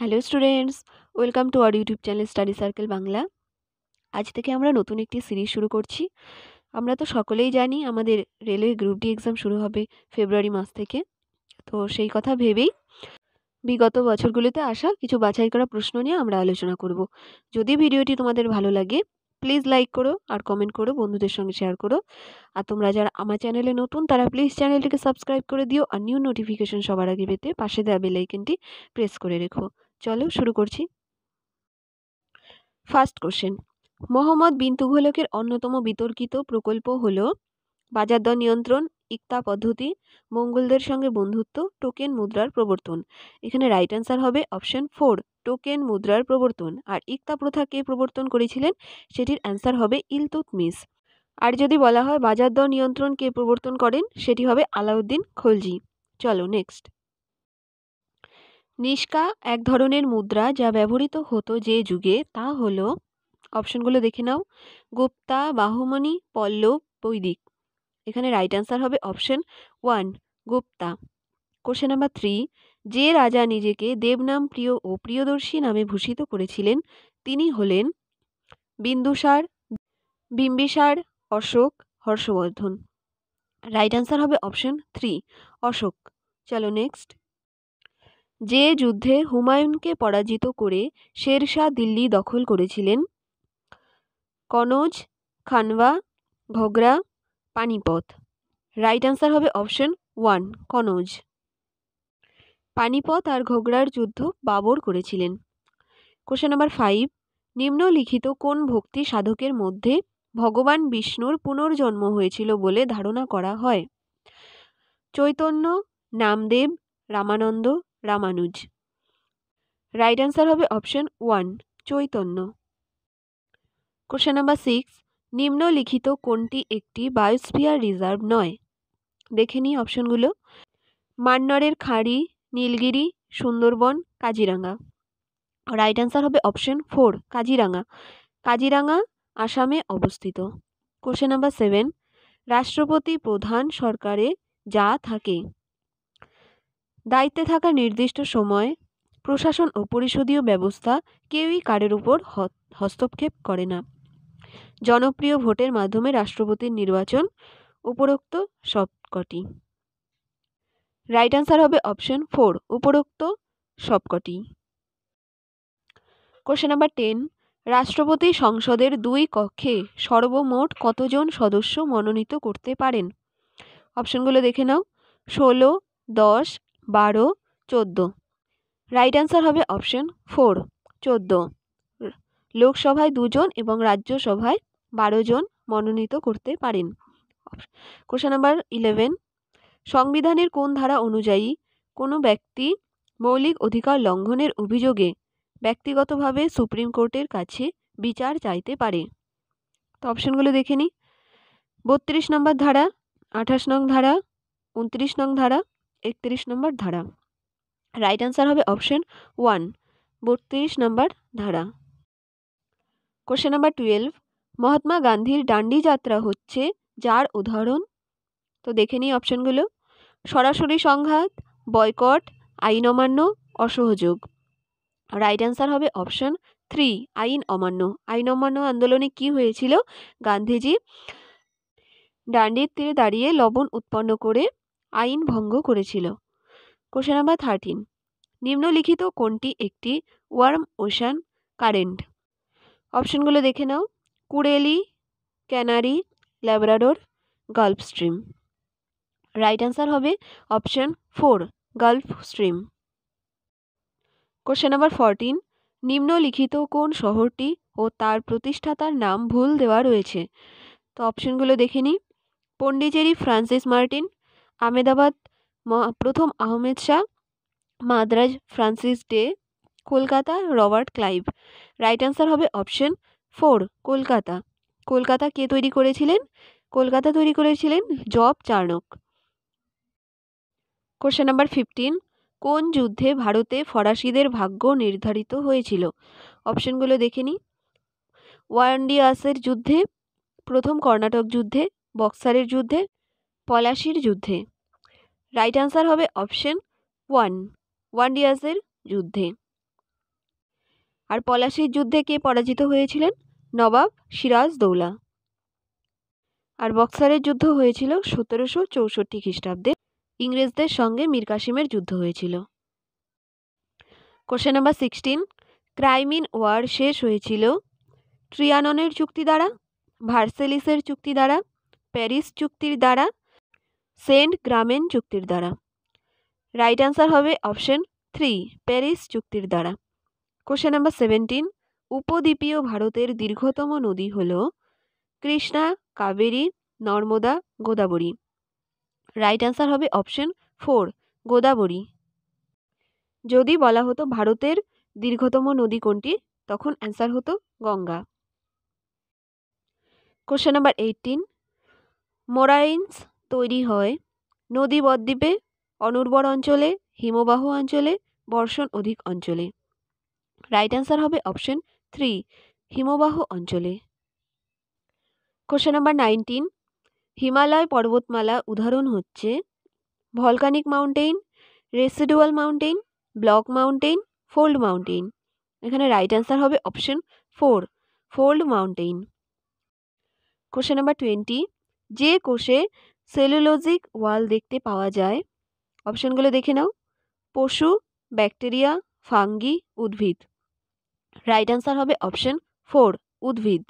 hello students welcome to our YouTube channel study circle Bangla আজ থেকে আমরা নতুন একটি সিরিজ শুরু করছি আমরা তো সকলেই জানি আমাদের রেলওয়ে গ্রুপ ডি এক্সাম শুরু হবে ফেব্রুয়ারি মাস থেকে তো সেই কথা ভেবেই বিগত বছরগুলিতে আসা কিছু বাছাই করা প্রশ্ন নিয়ে আমরা আলোচনা করব যদি ভিডিওটি তোমাদের ভালো লাগে প্লিজ লাইক করো আর কমেন্ট করো বন্ধুদের সঙ্গে শেয়ার করো আর তোমরা যারা আমার চ্যানেলে নতুন তারা প্লিজ চ্যানেলটিকে সাবস্ক্রাইব করে দিও আর নিউ নোটিফিকেশন সবার আগে পেতে পাশে দেওয়া বেলাইকেনটি প্রেস করে রেখো চলো শুরু করছি ফার্স্ট কোশ্চেন মোহাম্মদ বিন তুঘলকের অন্যতম বিতর্কিত প্রকল্প হল বাজার দর নিয়ন্ত্রণ ইকতা পদ্ধতি মঙ্গলদের সঙ্গে বন্ধুত্ব টোকেন মুদ্রার প্রবর্তন এখানে রাইট অ্যান্সার হবে অপশন ফোর টোকেন মুদ্রার প্রবর্তন আর ইকতা প্রথা কে প্রবর্তন করেছিলেন সেটির অ্যান্সার হবে ইলতুতমিস আর যদি বলা হয় বাজার দর নিয়ন্ত্রণ কে প্রবর্তন করেন সেটি হবে আলাউদ্দিন খলজি চলো নেক্সট নিষ্কা এক ধরনের মুদ্রা যা ব্যবহৃত হতো যে যুগে তা হল অপশনগুলো দেখে নাও গুপ্তা বাহুমণি পল্লব বৈদিক এখানে রাইট অ্যান্সার হবে option one Gupta question number three যে রাজা নিজেকে দেবনাম প্রিয় ও প্রিয়দর্শী নামে ভূষিত করেছিলেন তিনি হলেন বিন্দুসার বিম্বিসার অশোক হর্ষবর্ধন রাইট অ্যান্সার হবে অপশন থ্রি অশোক চলো নেক্সট যে যুদ্ধে হুমায়ুনকে পরাজিত করে শের শাহ দিল্লি দখল করেছিলেন কনৌজ খানওয়া ঘগরা পানিপথ রাইট অ্যান্সার হবে অপশন ওয়ান কনৌজ পানিপথ আর ঘোগরার যুদ্ধ বাবর করেছিলেন কোশ্চেন নাম্বার ফাইভ নিম্নলিখিত কোন ভক্তি সাধকের মধ্যে ভগবান বিষ্ণুর পুনর্জন্ম হয়েছিল বলে ধারণা করা হয় চৈতন্য নামদেব রামানন্দ রামানুজ রাইট অ্যান্সার হবে option one Chaitanya question number six নিম্নলিখিত কোনটি একটি বায়োস্ফিয়ার রিজার্ভ নয় দেখে নিই অপশনগুলো মান্নরের খাঁড়ি নীলগিরি সুন্দরবন কাজিরাঙ্গা রাইট অ্যান্সার হবে অপশন ফোর কাজিরাঙ্গা কাজিরাঙ্গা আসামে অবস্থিত কোশ্চেন নাম্বার সেভেন রাষ্ট্রপতি প্রধান সরকারে যা থাকে দায়িত্বে থাকা নির্দিষ্ট সময়ে প্রশাসন ও পরিষদীয় ব্যবস্থা কেউই কারের উপর হস্তক্ষেপ করে না জনপ্রিয় ভোটের মাধ্যমে রাষ্ট্রপতির নির্বাচন উপরোক্ত সবকটি রাইট আনসার হবে অপশন ফোর উপরোক্ত সবকটি কোশ্চেন নাম্বার টেন রাষ্ট্রপতি সংসদের দুই কক্ষে সর্বমোট কতজন সদস্য মনোনীত করতে পারেন অপশনগুলো দেখে নাও ষোলো দশ বারো চোদ্দো রাইট অ্যান্সার হবে অপশন ফোর চোদ্দো লোকসভায় দুজন এবং রাজ্যসভায় বারো জন মনোনীত করতে পারেন কোশ্চেন নাম্বার ইলেভেন সংবিধানের কোন ধারা অনুযায়ী কোনো ব্যক্তি মৌলিক অধিকার লঙ্ঘনের অভিযোগে ব্যক্তিগতভাবে সুপ্রিম কোর্টের কাছে বিচার চাইতে পারে তো অপশনগুলো দেখে নিই বত্রিশ নম্বর ধারা আঠাশ নং ধারা উনত্রিশ নং ধারা একত্রিশ নম্বর ধারা রাইট অ্যান্সার হবে অপশন ওয়ান বত্রিশ নম্বর ধারা কোশ্চেন নাম্বার টুয়েলভ মহাত্মা গান্ধীর ডান্ডি যাত্রা হচ্ছে যার উদাহরণ তো দেখে নিই অপশনগুলো সরাসরি সংঘাত বয়কট আইন অমান্য অসহযোগ রাইট অ্যান্সার হবে অপশন থ্রি আইন অমান্য আইন অমান্য আন্দোলনে কি হয়েছিল গান্ধীজি ডান্ডির তীরে দাঁড়িয়ে লবণ উৎপন্ন করে আইন ভঙ্গ করেছিল কোশ্চেন নাম্বার থার্টিন নিম্নলিখিত কোনটি একটি ওয়ার্ম ওশান কারেন্ট অপশনগুলো দেখে নাও কুড়েলি Canary Labrador Gulf Stream right answer হবে option four Gulf Stream question number fourteen নিম্নলিখিত কোন শহরটি ও তার প্রতিষ্ঠাতার নাম ভুল দেওয়া রয়েছে তো অপশনগুলো দেখে নিই পন্ডিচেরি ফ্রান্সিস মার্টিন আমেদাবাদ প্রথম Ahmed Shah Madras Francis Day Kolkata Robert Clive right answer হবে অপশন ফোর কলকাতা কলকাতা কে তৈরি করেছিলেন কলকাতা তৈরি করেছিলেন Job Charnock question number fifteen কোন যুদ্ধে ভারতে ফরাসিদের ভাগ্য নির্ধারিত হয়েছিল অপশনগুলো দেখে নিই ওয়ান্ডিয়াসের যুদ্ধে প্রথম কর্ণাটক যুদ্ধে বক্সারের যুদ্ধে পলাশির যুদ্ধে রাইট আনসার হবে অপশন ওয়ান ওয়ান ডিয়ার্সের যুদ্ধে আর পলাশির যুদ্ধে কে পরাজিত হয়েছিলেন নবাব সিরাজ দৌলা আর বক্সারের যুদ্ধ হয়েছিল সতেরোশো চৌষট্টি খ্রিস্টাব্দে ইংরেজদের সঙ্গে মীর কাসিমের যুদ্ধ হয়েছিল question number sixteen Crimean War শেষ হয়েছিল ট্রিয়াননের চুক্তি দ্বারা ভার্সেলিসের চুক্তি দ্বারা প্যারিস চুক্তির দ্বারা সেন্ট গ্রামেন চুক্তির দ্বারা রাইট অ্যান্সার হবে অপশন থ্রি প্যারিস চুক্তির দ্বারা কোশ্চেন নাম্বার সেভেন্টিন উপদ্বীপীয় ভারতের দীর্ঘতম নদী হল কৃষ্ণা কাবেরী নর্মদা গোদাবরী রাইট অ্যান্সার হবে অপশন ফোর গোদাবরী যদি বলা হতো ভারতের দীর্ঘতম নদী কোনটি তখন অ্যান্সার হতো Ganga question number eighteen moraines তৈরি হয় নদী বদ্বীপে অনুর্বর অঞ্চলে হিমবাহ অঞ্চলে বর্ষণ অধিক অঞ্চলে রাইট অ্যান্সার হবে অপশন থ্রি হিমবাহ অঞ্চলে কোশ্চেন নাম্বার নাইনটিন হিমালয় পর্বতমালা উদাহরণ হচ্ছে volcanic mountain residual mountain block mountain fold mountain এখানে রাইট অ্যান্সার হবে option four fold mountain question number twenty যে কোষে সেলুলোজিক ওয়াল দেখতে পাওয়া যায় অপশনগুলো দেখে নাও পশু ব্যাকটেরিয়া ফাঙ্গি উদ্ভিদ রাইট অ্যান্সার হবে অপশন ফোর উদ্ভিদ